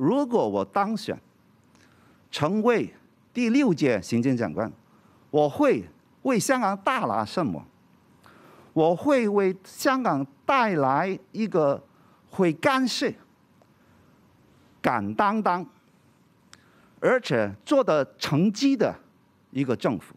如果我当选成为第六届行政长官，我会为香港带来什么？我会为香港带来一个会干事、敢担当，而且做得成绩的一个政府。